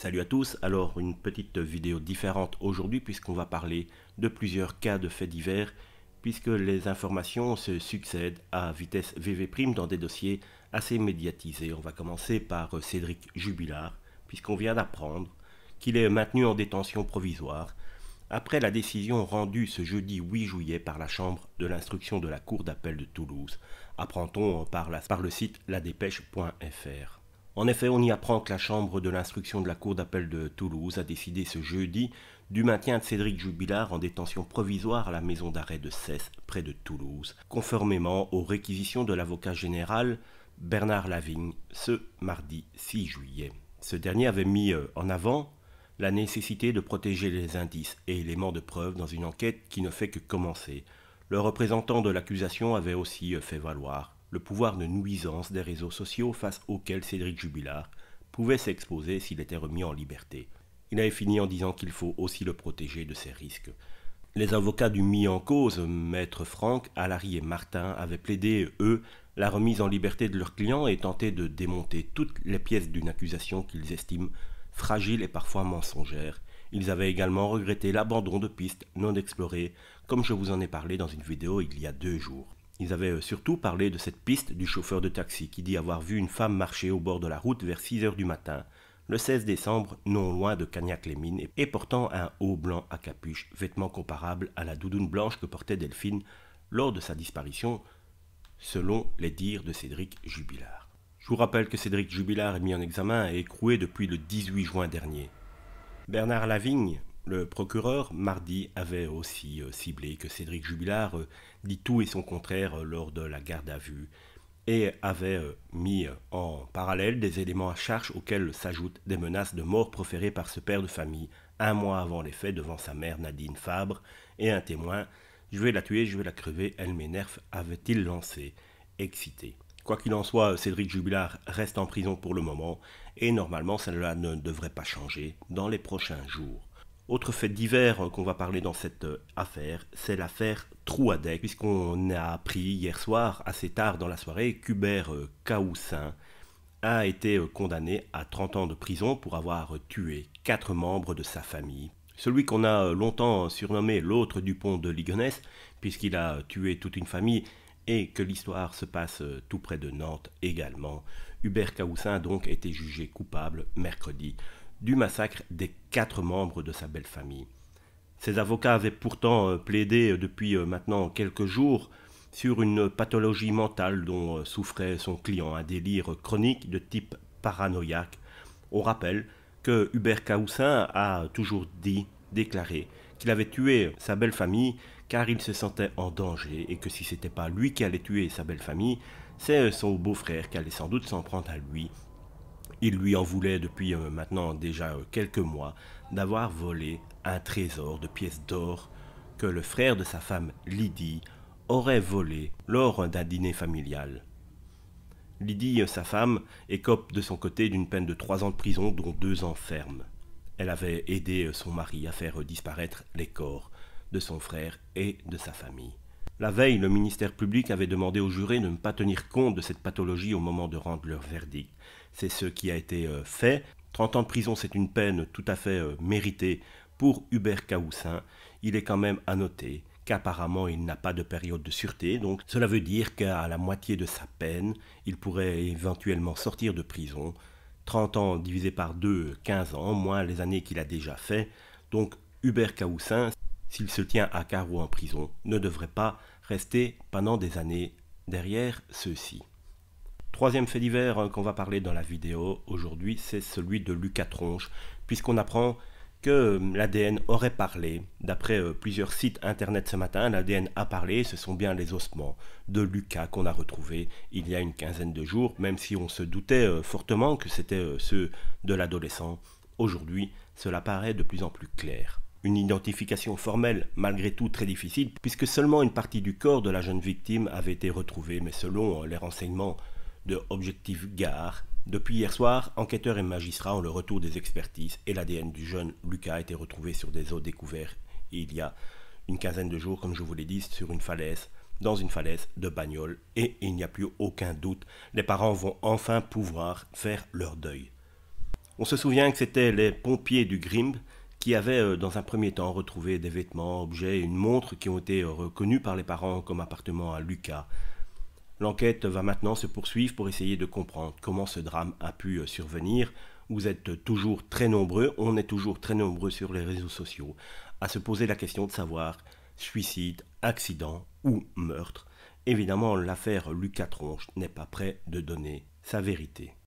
Salut à tous, alors une petite vidéo différente aujourd'hui puisqu'on va parler de plusieurs cas de faits divers puisque les informations se succèdent à vitesse VV' dans des dossiers assez médiatisés. On va commencer par Cédric Jubilard puisqu'on vient d'apprendre qu'il est maintenu en détention provisoire après la décision rendue ce jeudi 8 juillet par la Chambre de l'instruction de la Cour d'appel de Toulouse, apprend-on par, par le site ladépêche.fr. En effet, on y apprend que la Chambre de l'instruction de la Cour d'appel de Toulouse a décidé ce jeudi du maintien de Cédric Jubilard en détention provisoire à la maison d'arrêt de Cesse, près de Toulouse, conformément aux réquisitions de l'avocat général Bernard Lavigne ce mardi 6 juillet. Ce dernier avait mis euh, en avant la nécessité de protéger les indices et éléments de preuve dans une enquête qui ne fait que commencer. Le représentant de l'accusation avait aussi euh, fait valoir le pouvoir de nuisance des réseaux sociaux face auxquels Cédric Jubilard pouvait s'exposer s'il était remis en liberté. Il avait fini en disant qu'il faut aussi le protéger de ses risques. Les avocats du mis en cause, Maître Franck, Alary et Martin, avaient plaidé, eux, la remise en liberté de leurs clients et tenté de démonter toutes les pièces d'une accusation qu'ils estiment fragile et parfois mensongère. Ils avaient également regretté l'abandon de pistes non explorées, comme je vous en ai parlé dans une vidéo il y a deux jours. Ils avaient euh, surtout parlé de cette piste du chauffeur de taxi qui dit avoir vu une femme marcher au bord de la route vers 6 heures du matin, le 16 décembre, non loin de Cagnac-les-Mines, et portant un haut blanc à capuche, vêtement comparable à la doudoune blanche que portait Delphine lors de sa disparition, selon les dires de Cédric Jubilard. Je vous rappelle que Cédric Jubilard est mis en examen et écroué depuis le 18 juin dernier. Bernard Lavigne, le procureur, mardi, avait aussi euh, ciblé que Cédric Jubilard euh, dit tout et son contraire euh, lors de la garde à vue et avait mis en parallèle des éléments à charge auxquels s'ajoutent des menaces de mort proférées par ce père de famille un mois avant les faits devant sa mère Nadine Fabre et un témoin Je vais la tuer, je vais la crever, elle m'énerve, avait-il lancé, excité. Quoi qu'il en soit, Cédric Jubilard reste en prison pour le moment et normalement cela ne devrait pas changer dans les prochains jours. Autre fait divers euh, qu'on va parler dans cette euh, affaire, c'est l'affaire Trouadec, puisqu'on a appris hier soir, assez tard dans la soirée, qu'Hubert euh, Caoussin a été condamné à 30 ans de prison pour avoir tué quatre membres de sa famille. Celui qu'on a longtemps surnommé l'autre Dupont de Ligonnès, puisqu'il a tué toute une famille et que l'histoire se passe tout près de Nantes également. Hubert Caoussin a donc été jugé coupable mercredi du massacre des quatre membres de sa belle famille. Ses avocats avaient pourtant euh, plaidé euh, depuis euh, maintenant quelques jours sur une pathologie mentale dont souffrait son client, un délire chronique de type paranoïaque. On rappelle que Hubert Caoussin a toujours dit, déclaré, qu'il avait tué sa belle famille car il se sentait en danger et que si c'était pas lui qui allait tuer sa belle famille, c'est son beau-frère qui allait sans doute s'en prendre à lui il lui en voulait depuis euh, maintenant déjà euh, quelques mois d'avoir volé un trésor de pièces d'or que le frère de sa femme Lydie aurait volé lors d'un dîner familial. Lydie, euh, sa femme, écope de son côté d'une peine de trois ans de prison, dont deux ans ferme. Elle avait aidé son mari à faire disparaître les corps de son frère et de sa famille. La veille, le ministère public avait demandé aux jurés de ne pas tenir compte de cette pathologie au moment de rendre leur verdict. C'est ce qui a été euh, fait. 30 ans de prison, c'est une peine tout à fait euh, méritée pour Hubert Caoussin. Il est quand même à noter qu'apparemment il n'a pas de période de sûreté, donc cela veut dire qu'à la moitié de sa peine, il pourrait éventuellement sortir de prison. 30 ans divisé par 2, 15 ans, moins les années qu'il a déjà fait. Donc Hubert Caoussin, s'il se tient à carreau en prison, ne devrait pas rester pendant des années derrière ceux-ci. Troisième fait divers euh, qu'on va parler dans la vidéo aujourd'hui, c'est celui de Lucas Tronche, puisqu'on apprend que euh, l'ADN aurait parlé. D'après euh, plusieurs sites internet ce matin, l'ADN a parlé, ce sont bien les ossements de Lucas qu'on a retrouvés il y a une quinzaine de jours, même si on se doutait fortement que c'était ceux de l'adolescent. Aujourd'hui, cela paraît de plus en plus clair. Une identification formelle, malgré tout très difficile, puisque seulement une partie du corps de la jeune victime avait été retrouvée, mais selon euh, les renseignements de Objectif Gare, depuis hier soir, enquêteurs et magistrats ont le retour des expertises et l'ADN du jeune Lucas a été retrouvé sur des eaux découvertes il y a une quinzaine de jours, comme je vous l'ai dit, sur une falaise, dans une falaise de bagnole, et il n'y a plus aucun doute, les parents vont enfin pouvoir faire leur deuil. On se souvient que c'était les pompiers du Grimbe qui avait euh, dans un premier temps retrouvé des vêtements, objets une montre qui ont été euh, reconnus par les parents comme appartement à Lucas. L'enquête va maintenant se poursuivre pour essayer de comprendre comment ce drame a pu euh, survenir. Vous êtes toujours très nombreux, on est toujours très nombreux sur les réseaux sociaux à se poser la question de savoir suicide, accident ou meurtre. Évidemment, l'affaire Lucas Tronche n'est pas près de donner sa vérité.